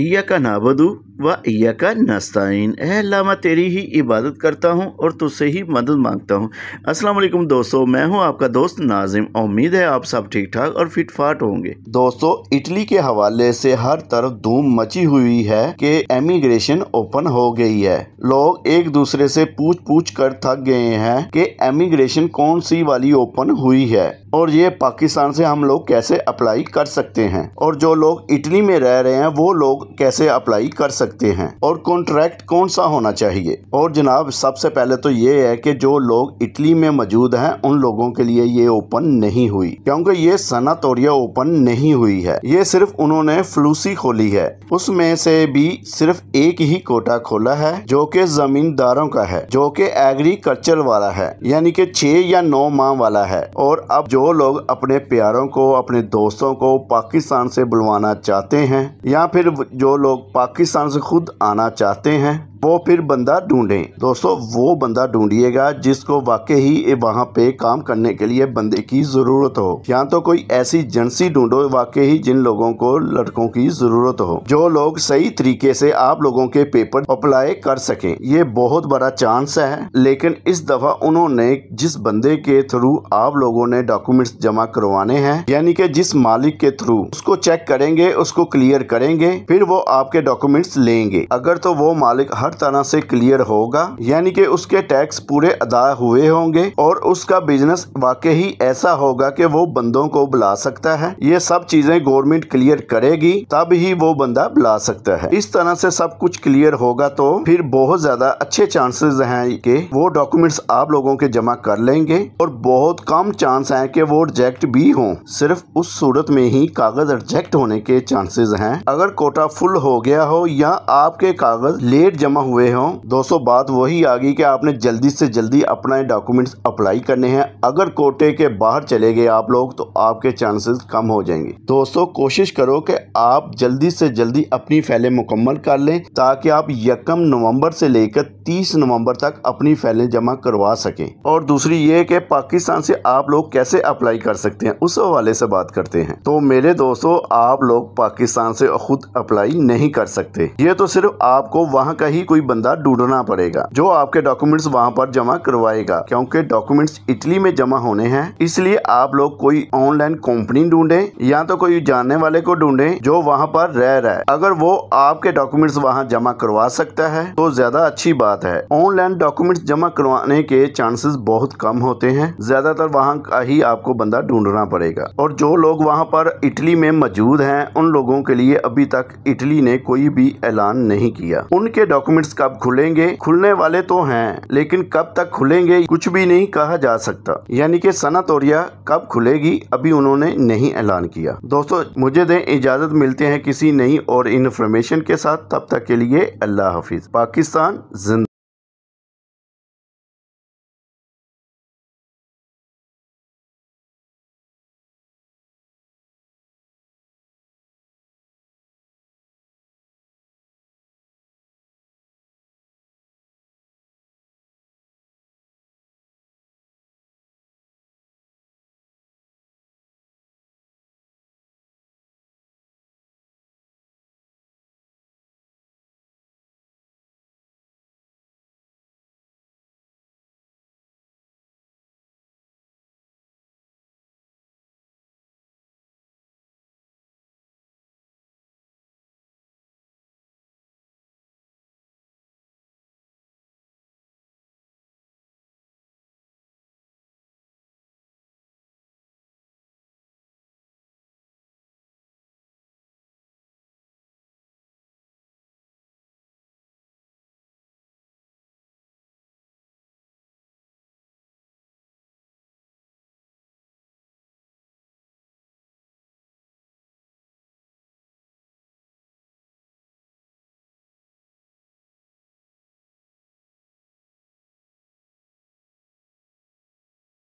ईया का नाबदू व ईया का नस्ताइन अल्लाह मैं तेरी ही इबादत करता हूँ और तुझसे ही मदद मांगता हूँ अस्सलाम वालेकुम दोस्तों मैं हूँ आपका दोस्त नाजिम उम्मीद है आप सब ठीक ठाक और फिट फाट होंगे दोस्तों इटली के हवाले से हर तरफ धूम मची हुई है कि एमिग्रेशन ओपन हो गई है लोग एक दूसरे से पूछ पूछ कर थक गए हैं कि एमिग्रेशन कौन सी वाली ओपन हुई है और ये पाकिस्तान से हम लोग कैसे अप्लाई कर सकते हैं और जो लोग इटली में रह रहे हैं वो लोग कैसे अप्लाई कर सकते हैं और कॉन्ट्रैक्ट कौन सा होना चाहिए और जनाब सबसे पहले तो ये है कि जो लोग इटली में मौजूद हैं उन लोगों के लिए ये ओपन नहीं हुई क्योंकि ये सना और ओपन नहीं हुई है ये सिर्फ उन्होंने फ्लूसी खोली है उसमें से भी सिर्फ एक ही कोटा खोला है जो कि जमींदारों का है जो कि एग्रीकल्चर वाला है यानी कि छह या नौ माह वाला है और अब जो लोग अपने प्यारों को अपने दोस्तों को पाकिस्तान से बुलवाना चाहते हैं या फिर जो लोग पाकिस्तान से खुद आना चाहते हैं वो फिर बंदा ढूंढें दोस्तों वो बंदा ढूंढिएगा जिसको वाकई ही वहाँ पे काम करने के लिए बंदे की ज़रूरत हो या तो कोई ऐसी एजेंसी ढूंढो वाकई ही जिन लोगों को लड़कों की ज़रूरत हो जो लोग सही तरीके से आप लोगों के पेपर अप्लाई कर सकें ये बहुत बड़ा चांस है लेकिन इस दफ़ा उन्होंने जिस बंदे के थ्रू आप लोगों ने डॉक्यूमेंट डॉक्यूमेंट्स जमा करवाने हैं यानी कि जिस मालिक के थ्रू उसको चेक करेंगे उसको क्लियर करेंगे फिर वो आपके डॉक्यूमेंट्स लेंगे अगर तो वो मालिक हर तरह से क्लियर होगा यानी कि उसके टैक्स पूरे अदा हुए होंगे और उसका बिजनेस वाकई ही ऐसा होगा कि वो बंदों को बुला सकता है ये सब चीजें गवर्नमेंट क्लियर करेगी तब ही वो बंदा बुला सकता है इस तरह से सब कुछ क्लियर होगा तो फिर बहुत ज्यादा अच्छे चांसेस हैं कि वो डॉक्यूमेंट्स आप लोगों के जमा कर लेंगे और बहुत कम चांस है कि वो रिजेक्ट भी हो सिर्फ उस सूरत में ही कागज रिजेक्ट होने के चांसेस हैं अगर कोटा फुल हो गया हो या आपके कागज लेट जमा हुए हों दोस्तों बात वही आ गई कि आपने जल्दी से जल्दी अपना डॉक्यूमेंट अप्लाई करने हैं अगर कोटे के बाहर चले गए आप लोग तो आपके चांसेस कम हो जाएंगे दोस्तों कोशिश करो कि आप जल्दी से जल्दी अपनी फैले मुकम्मल कर लें ताकि आप यकम नवंबर से लेकर 30 नवंबर तक अपनी फाइलें जमा करवा सकें और दूसरी ये कि पाकिस्तान से आप लोग कैसे अप्लाई कर सकते हैं उस हवाले से बात करते हैं तो मेरे दोस्तों आप लोग पाकिस्तान से खुद अप्लाई नहीं कर सकते ये तो सिर्फ आपको वहाँ का ही कोई बंदा ढूंढना पड़ेगा जो आपके डॉक्यूमेंट्स वहाँ पर जमा करवाएगा क्योंकि डॉक्यूमेंट्स इटली में जमा होने हैं इसलिए आप लोग कोई ऑनलाइन कंपनी ढूंढे या तो कोई जानने वाले को ढूंढे जो वहाँ पर रह रहा है अगर वो आपके डॉक्यूमेंट्स वहाँ जमा करवा सकता है तो ज्यादा अच्छी बात बात है ऑनलाइन डॉक्यूमेंट्स जमा करवाने के चांसेस बहुत कम होते हैं ज्यादातर वहाँ का ही आपको बंदा ढूंढना पड़ेगा और जो लोग वहाँ पर इटली में मौजूद हैं उन लोगों के लिए अभी तक इटली ने कोई भी ऐलान नहीं किया उनके डॉक्यूमेंट्स कब खुलेंगे खुलने वाले तो हैं लेकिन कब तक खुलेंगे कुछ भी नहीं कहा जा सकता यानी कि सनातोरिया कब खुलेगी अभी उन्होंने नहीं ऐलान किया दोस्तों मुझे दें इजाजत मिलते हैं किसी नई और इन्फॉर्मेशन के साथ तब तक के लिए अल्लाह हाफिज पाकिस्तान जिंदा